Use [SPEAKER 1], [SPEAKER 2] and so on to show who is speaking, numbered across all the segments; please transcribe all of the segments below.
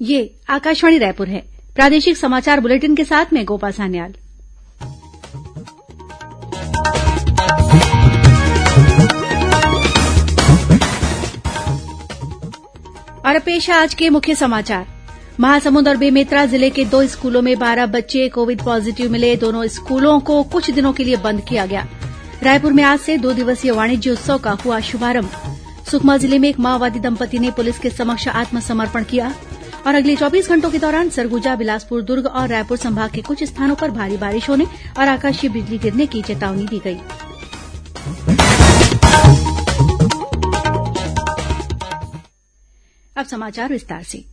[SPEAKER 1] आकाशवाणी रायपुर है प्रादेशिक समाचार बुलेटिन के साथ मैं गोपा सान्याल और पेश है आज के मुख्य समाचार महासमुंद और बेमेतरा जिले के दो स्कूलों में बारह बच्चे कोविड पॉजिटिव मिले दोनों स्कूलों को कुछ दिनों के लिए बंद किया गया रायपुर में आज से दो दिवसीय वाणिज्य उत्सव का हुआ शुभारंभ सुकमा जिले में एक माओवादी दंपति ने पुलिस के समक्ष आत्मसमर्पण किया और अगले चौबीस घंटों के दौरान सरगुजा बिलासपुर दुर्ग और रायपुर संभाग के कुछ स्थानों पर भारी बारिश होने और आकाशीय बिजली गिरने की चेतावनी दी गई अब समाचार विस्तार से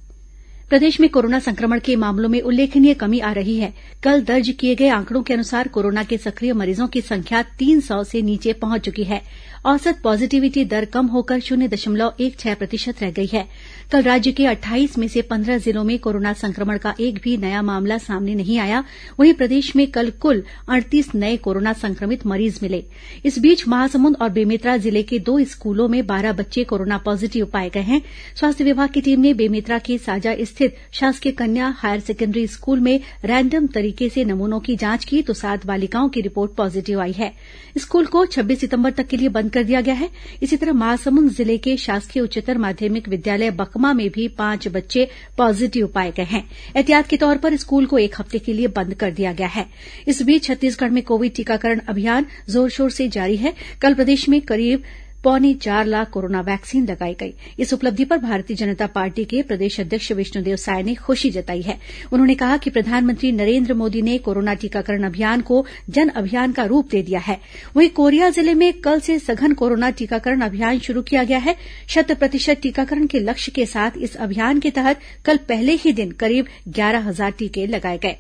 [SPEAKER 1] प्रदेश में कोरोना संक्रमण के मामलों में उल्लेखनीय कमी आ रही है कल दर्ज किए गए आंकड़ों के अनुसार कोरोना के सक्रिय मरीजों की संख्या तीन सौ से नीचे पहुंच चुकी है औसत पॉजिटिविटी दर कम होकर शून्य दशमलव एक छह प्रतिशत रह गई है कल राज्य के अट्ठाईस में से 15 जिलों में कोरोना संक्रमण का एक भी नया मामला सामने नहीं आया वहीं प्रदेश में कल कुल अड़तीस नये कोरोना संक्रमित मरीज मिले इस बीच महासमुंद और बेमेतरा जिले के दो स्कूलों में बारह बच्चे कोरोना पॉजिटिव पाए गए हैं स्वास्थ्य विभाग की टीम ने बेमेतरा के साझा स्थित स्थित शासकीय कन्या हायर सेकेंडरी स्कूल में रैंडम तरीके से नमूनों की जांच की तो सात बालिकाओं की रिपोर्ट पॉजिटिव आई है स्कूल को छब्बीस सितंबर तक के लिए बंद कर दिया गया है इसी तरह महासमुंद जिले के शासकीय उच्चतर माध्यमिक विद्यालय बकमा में भी पांच बच्चे पॉजिटिव पाए गए हैं एहतियात के तौर पर स्कूल को एक हफ्ते के लिए बंद कर दिया गया है इस बीच छत्तीसगढ़ में कोविड टीकाकरण अभियान जोर शोर से जारी है कल प्रदेश में करीब पौने चार लाख कोरोना वैक्सीन लगाई गई इस उपलब्धि पर भारतीय जनता पार्टी के प्रदेश अध्यक्ष विष्णुदेव साय ने खुशी जताई है उन्होंने कहा कि प्रधानमंत्री नरेन्द्र मोदी ने कोरोना टीकाकरण अभियान को जन अभियान का रूप दे दिया है वहीं कोरिया जिले में कल से सघन कोरोना टीकाकरण अभियान शुरू किया गया है शत प्रतिशत टीकाकरण के लक्ष्य के साथ इस अभियान के तहत कल पहले ही दिन करीब ग्यारह हजार टीके लगाए गये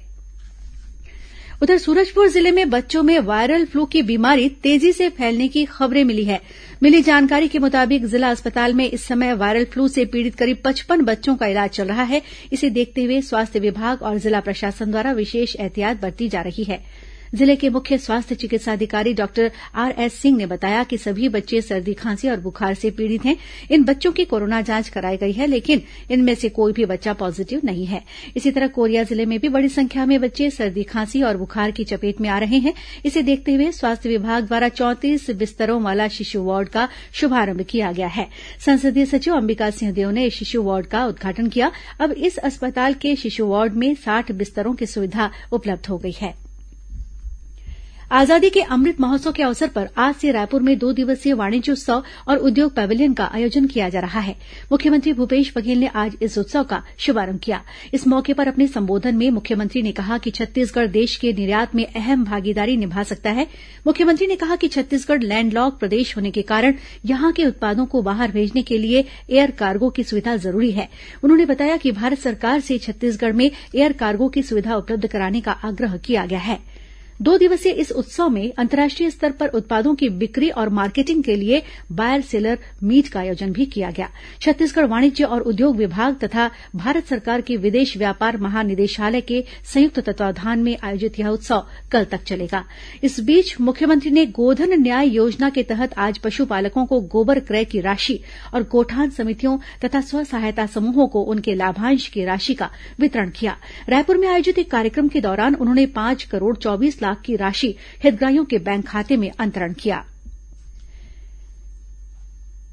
[SPEAKER 1] उधर सूरजपुर जिले में बच्चों में वायरल फ्लू की बीमारी तेजी से फैलने की खबरें मिली हैं मिली जानकारी के मुताबिक जिला अस्पताल में इस समय वायरल फ्लू से पीड़ित करीब पचपन बच्चों का इलाज चल रहा है इसे देखते हुए स्वास्थ्य विभाग और जिला प्रशासन द्वारा विशेष एहतियात बरती जा रही है जिले के मुख्य स्वास्थ्य चिकित्सा अधिकारी डॉक्टर आरएस सिंह ने बताया कि सभी बच्चे सर्दी खांसी और बुखार से पीड़ित हैं इन बच्चों की कोरोना जांच कराई गई है लेकिन इनमें से कोई भी बच्चा पॉजिटिव नहीं है इसी तरह कोरिया जिले में भी बड़ी संख्या में बच्चे सर्दी खांसी और बुखार की चपेट में आ रहे हैं इसे देखते हुए स्वास्थ्य विभाग द्वारा चौंतीस बिस्तरों वाला शिशु वार्ड का शुभारंभ किया गया है संसदीय सचिव अंबिका सिंहदेव ने शिशु वार्ड का उद्घाटन किया अब इस अस्पताल के शिशु वार्ड में साठ बिस्तरों की सुविधा उपलब्ध हो गई है आजादी के अमृत महोत्सव के अवसर पर आज से रायपुर में दो दिवसीय वाणिज्योत्सव और उद्योग पवेलियन का आयोजन किया जा रहा है मुख्यमंत्री भूपेश बघेल ने आज इस उत्सव का शुभारंभ किया इस मौके पर अपने संबोधन में मुख्यमंत्री ने कहा कि छत्तीसगढ़ देश के निर्यात में अहम भागीदारी निभा सकता है मुख्यमंत्री ने कहा कि छत्तीसगढ़ लैंडलॉक प्रदेश होने के कारण यहां के उत्पादों को बाहर भेजने के लिए एयर कार्गो की सुविधा जरूरी है उन्होंने बताया कि भारत सरकार से छत्तीसगढ़ में एयर कार्गो की सुविधा उपलब्ध कराने का आग्रह किया गया है दो दिवसीय इस उत्सव में अंतर्राष्ट्रीय स्तर पर उत्पादों की बिक्री और मार्केटिंग के लिए बायर सेलर मीट का आयोजन भी किया गया छत्तीसगढ़ वाणिज्य और उद्योग विभाग तथा भारत सरकार के विदेश व्यापार महानिदेशालय के संयुक्त तत्वावधान में आयोजित यह उत्सव कल तक चलेगा इस बीच मुख्यमंत्री ने गोधन न्याय योजना के तहत आज पशुपालकों को गोबर क्रय की राशि और गोठान समितियों तथा स्व सहायता समूहों को उनके लाभांश की राशि का वितरण किया रायपुर में आयोजित एक कार्यक्रम के दौरान उन्होंने पांच करोड़ चौबीस लाख लाख की राशि हितग्राहियों के बैंक खाते में अंतरण किया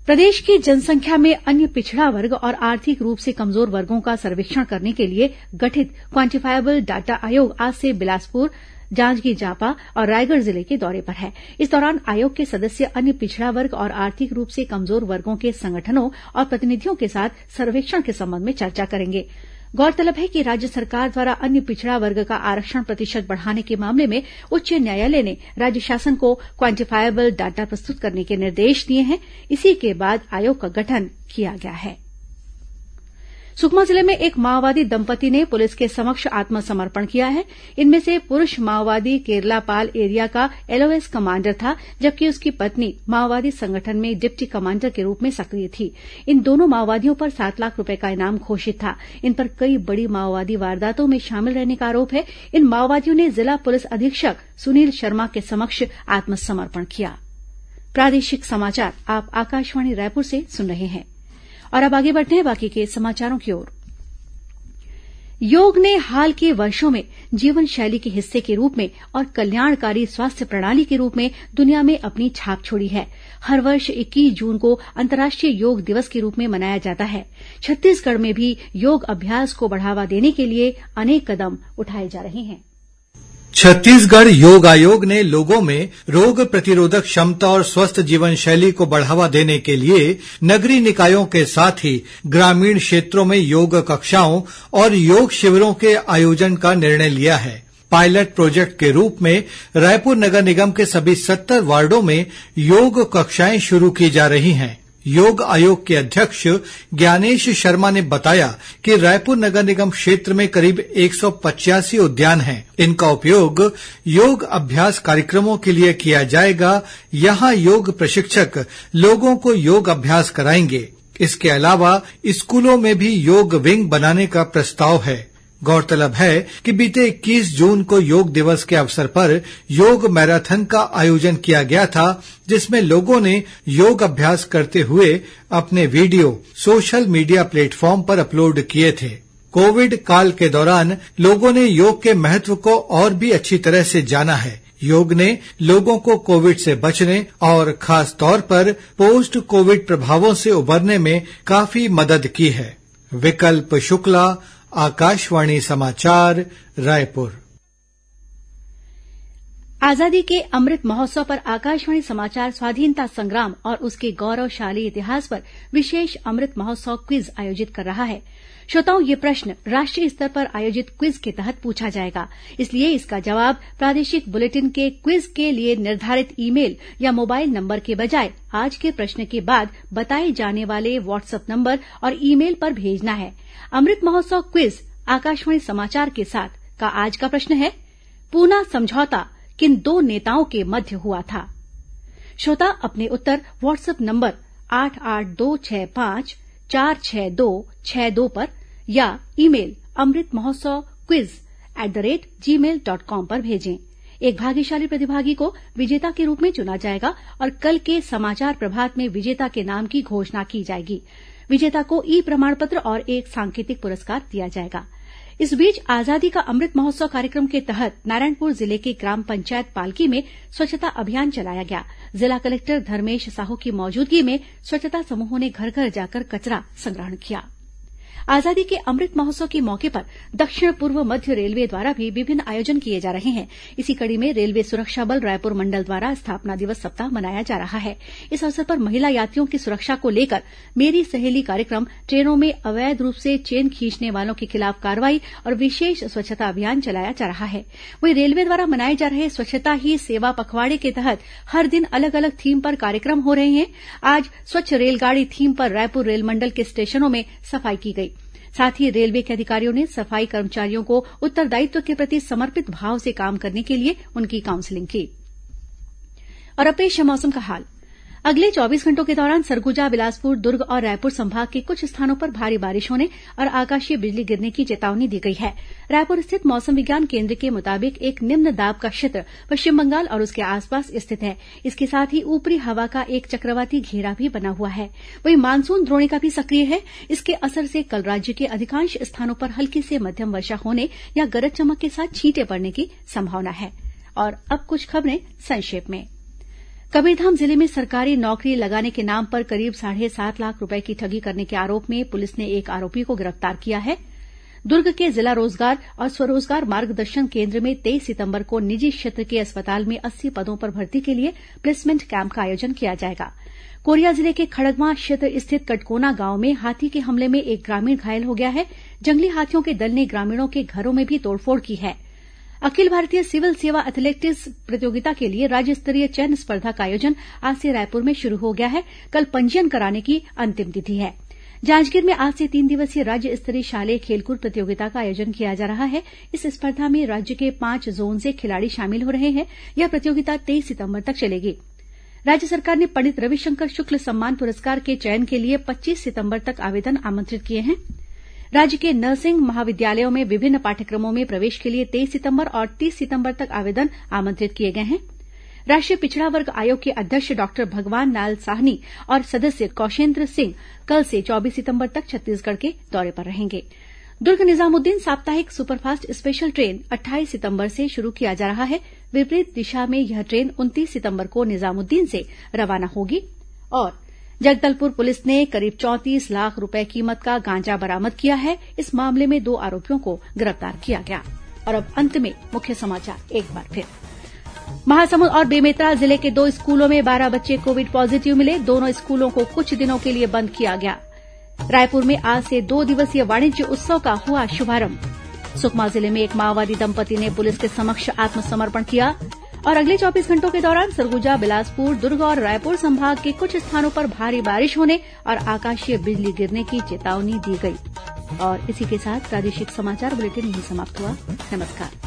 [SPEAKER 1] प्रदेश की जनसंख्या में अन्य पिछड़ा वर्ग और आर्थिक रूप से कमजोर वर्गों का सर्वेक्षण करने के लिए गठित क्वांटिफायबल डाटा आयोग आज से बिलासपुर जांजगीर जापा और रायगढ़ जिले के दौरे पर है इस दौरान आयोग के सदस्य अन्य पिछड़ा वर्ग और आर्थिक रूप से कमजोर वर्गों के संगठनों और प्रतिनिधियों के साथ सर्वेक्षण के संबंध में चर्चा करेंगे गौरतलब है कि राज्य सरकार द्वारा अन्य पिछड़ा वर्ग का आरक्षण प्रतिशत बढ़ाने के मामले में उच्च न्यायालय ने राज्य शासन को क्वांटिफायेबल डाटा प्रस्तुत करने के निर्देश दिए हैं इसी के बाद आयोग का गठन किया गया है सुकमा जिले में एक माओवादी दंपत्ति ने पुलिस के समक्ष आत्मसमर्पण किया है इनमें से पुरूष माओवादी केरलापाल एरिया का एलओएस कमांडर था जबकि उसकी पत्नी माओवादी संगठन में डिप्टी कमांडर के रूप में सक्रिय थी इन दोनों माओवादियों पर सात लाख रूपये का इनाम घोषित था इन पर कई बड़ी माओवादी वारदातों में शामिल रहने का आरोप है इन माओवादियों ने जिला पुलिस अधीक्षक सुनील शर्मा के समक्ष आत्मसमर्पण किया योग योग ने हाल के वर्षों में जीवन शैली के हिस्से के रूप में और कल्याणकारी स्वास्थ्य प्रणाली के रूप में दुनिया में अपनी छाप छोड़ी है हर वर्ष इक्कीस जून को अंतर्राष्ट्रीय योग दिवस के रूप में मनाया जाता है छत्तीसगढ़ में भी योग अभ्यास को बढ़ावा देने के लिए अनेक कदम उठाए जा रहे हैं
[SPEAKER 2] छत्तीसगढ़ योग आयोग ने लोगों में रोग प्रतिरोधक क्षमता और स्वस्थ जीवन शैली को बढ़ावा देने के लिए नगरीय निकायों के साथ ही ग्रामीण क्षेत्रों में योग कक्षाओं और योग शिविरों के आयोजन का निर्णय लिया है पायलट प्रोजेक्ट के रूप में रायपुर नगर निगम के सभी सत्तर वार्डो में योग कक्षाएं शुरू की जा रही हैं योग आयोग के अध्यक्ष ज्ञानेश शर्मा ने बताया कि रायपुर नगर निगम क्षेत्र में करीब एक उद्यान हैं इनका उपयोग योग अभ्यास कार्यक्रमों के लिए किया जाएगा यहां योग प्रशिक्षक लोगों को योग अभ्यास कराएंगे इसके अलावा स्कूलों में भी योग विंग बनाने का प्रस्ताव है गौरतलब है कि बीते 21 जून को योग दिवस के अवसर पर योग मैराथन का आयोजन किया गया था जिसमें लोगों ने योग अभ्यास करते हुए अपने वीडियो सोशल मीडिया प्लेटफॉर्म पर अपलोड किए थे कोविड काल के दौरान लोगों ने योग के महत्व को और भी अच्छी तरह से जाना है योग ने लोगों को कोविड से बचने और खास तौर पर पोस्ट कोविड प्रभावों से उबरने में काफी मदद की है विकल्प शुक्ला आकाशवाणी समाचार रायपुर
[SPEAKER 1] आजादी के अमृत महोत्सव पर आकाशवाणी समाचार स्वाधीनता संग्राम और उसके गौरवशाली इतिहास पर विशेष अमृत महोत्सव क्विज आयोजित कर रहा है श्रोताओं यह प्रश्न राष्ट्रीय स्तर पर आयोजित क्विज के तहत पूछा जाएगा इसलिए इसका जवाब प्रादेशिक बुलेटिन के क्विज के लिए निर्धारित ई मेल या मोबाइल नंबर के बजाय आज के प्रश्न के बाद बताए जाने वाले व्हाट्सएप नंबर और ई मेल पर भेजना है अमृत महोत्सव क्विज आकाशवाणी समाचार के साथ का आज का प्रश्न है पूना समझौता किन दो नेताओं के मध्य हुआ था श्रोता अपने उत्तर व्हाट्सएप नंबर आठ आठ दो छह पांच चार छह दो छह दो पर या ई email Amrit Mahotsav quiz at the rate Gmail dot com पर भेजें एक भाग्यशाली प्रतिभागी को विजेता के रूप में चुना जाएगा और कल के समाचार प्रभात में विजेता के नाम की घोषणा की जाएगी विजेता को ई प्रमाण पत्र और एक सांकेतिक पुरस्कार दिया जाएगा इस बीच आजादी का अमृत महोत्सव कार्यक्रम के तहत नारायणपुर जिले के ग्राम पंचायत पालकी में स्वच्छता अभियान चलाया गया जिला कलेक्टर धर्मेश साहू की मौजूदगी में स्वच्छता समूहों ने घर घर जाकर कचरा संग्रहण किया आजादी के अमृत महोत्सव के मौके पर दक्षिण पूर्व मध्य रेलवे द्वारा भी विभिन्न आयोजन किए जा रहे हैं इसी कड़ी में रेलवे सुरक्षा बल रायपुर मंडल द्वारा स्थापना दिवस सप्ताह मनाया जा रहा है इस अवसर पर महिला यात्रियों की सुरक्षा को लेकर मेरी सहेली कार्यक्रम ट्रेनों में अवैध रूप से चेन खींचने वालों के खिलाफ कार्रवाई और विशेष स्वच्छता अभियान चलाया जा रहा है वहीं रेलवे द्वारा मनाए जा रहे स्वच्छता ही सेवा पखवाड़े के तहत हर दिन अलग अलग थीम पर कार्यक्रम हो रहे हैं आज स्वच्छ रेलगाड़ी थीम पर रायपुर रेलमंडल के स्टेशनों में सफाई की गई साथ ही रेलवे के अधिकारियों ने सफाई कर्मचारियों को उत्तरदायित्व के प्रति समर्पित भाव से काम करने के लिए उनकी काउंसिलिंग की और अब पेश है मौसम का हाल अगले चौबीस घंटों के दौरान सरगुजा बिलासपुर दुर्ग और रायपुर संभाग के कुछ स्थानों पर भारी बारिश होने और आकाशीय बिजली गिरने की चेतावनी दी गई है रायपुर स्थित मौसम विज्ञान केन्द्र के मुताबिक एक निम्न दाब का क्षेत्र पश्चिम बंगाल और उसके आसपास स्थित है इसके साथ ही ऊपरी हवा का एक चक्रवाती घेरा भी बना हुआ है वहीं मानसून द्रोणिका भी सक्रिय है इसके असर से कल राज्य के अधिकांश स्थानों पर हल्की से मध्यम वर्षा होने या गरज चमक के साथ छींटे पड़ने की संभावना है और अब कुछ खबरें संक्षेप में कबीरधाम जिले में सरकारी नौकरी लगाने के नाम पर करीब साढ़े सात लाख रूपये की ठगी करने के आरोप में पुलिस ने एक आरोपी को गिरफ्तार किया है दुर्ग के जिला रोजगार और स्वरोजगार मार्गदर्शन केन्द्र में तेईस सितंबर को निजी क्षेत्र के अस्पताल में अस्सी पदों पर भर्ती के लिए प्लेसमेंट कैम्प का आयोजन किया जाएगा कोरिया जिले के खड़गवां क्षेत्र स्थित कटकोना गांव में हाथी के हमले में एक ग्रामीण घायल हो गया है जंगली हाथियों के दल ने ग्रामीणों के घरों में भी तोड़फोड़ की है अखिल भारतीय सिविल सेवा एथलेटिक्स प्रतियोगिता के लिए राज्य स्तरीय चयन स्पर्धा का आयोजन आज से रायपुर में शुरू हो गया है कल पंजीयन कराने की अंतिम तिथि है जांजगीर में आज से तीन दिवसीय राज्य स्तरीय शालेय खेलकूद प्रतियोगिता का आयोजन किया जा रहा है इस स्पर्धा में राज्य के पांच जोन से खिलाड़ी शामिल हो रहे हैं यह प्रतियोगिता तेईस सितंबर तक चलेगी राज्य सरकार ने पंडित रविशंकर शुक्ल सम्मान पुरस्कार के चयन के लिए पच्चीस सितंबर तक आवेदन आमंत्रित किए हैं राज्य के नर्सिंग महाविद्यालयों में विभिन्न पाठ्यक्रमों में प्रवेश के लिए तेईस सितंबर और तीस सितंबर तक आवेदन आमंत्रित किए गए हैं राष्ट्रीय पिछड़ा वर्ग आयोग के अध्यक्ष डॉक्टर भगवान लाल साहनी और सदस्य कौशेन्द्र सिंह कल से चौबीस सितंबर तक छत्तीसगढ़ के दौरे पर रहेंगे दुर्ग निजामुद्दीन साप्ताहिक सुपरफास्ट स्पेशल ट्रेन अट्ठाईस सितंबर से शुरू किया जा रहा है विपरीत दिशा में यह ट्रेन उनतीस सितंबर को निजामुद्दीन से रवाना होगी और जगदलपुर पुलिस ने करीब चौंतीस लाख रूपये कीमत का गांजा बरामद किया है इस मामले में दो आरोपियों को गिरफ्तार किया गया और अब अंत में मुख्य समाचार एक बार फिर महासमुंद और बेमेतरा जिले के दो स्कूलों में बारह बच्चे कोविड पॉजिटिव मिले दोनों स्कूलों को कुछ दिनों के लिए बंद किया गया रायपुर में आज से दो दिवसीय वाणिज्य उत्सव का हुआ शुभारंभ सुकमा जिले में एक माओवादी दंपति ने पुलिस के समक्ष आत्मसमर्पण किया और अगले चौबीस घंटों के दौरान सरगुजा बिलासपुर दुर्ग और रायपुर संभाग के कुछ स्थानों पर भारी बारिश होने और आकाशीय बिजली गिरने की चेतावनी दी गई और इसी के साथ प्रादेशिक समाचार बुलेटिन यही समाप्त हुआ नमस्कार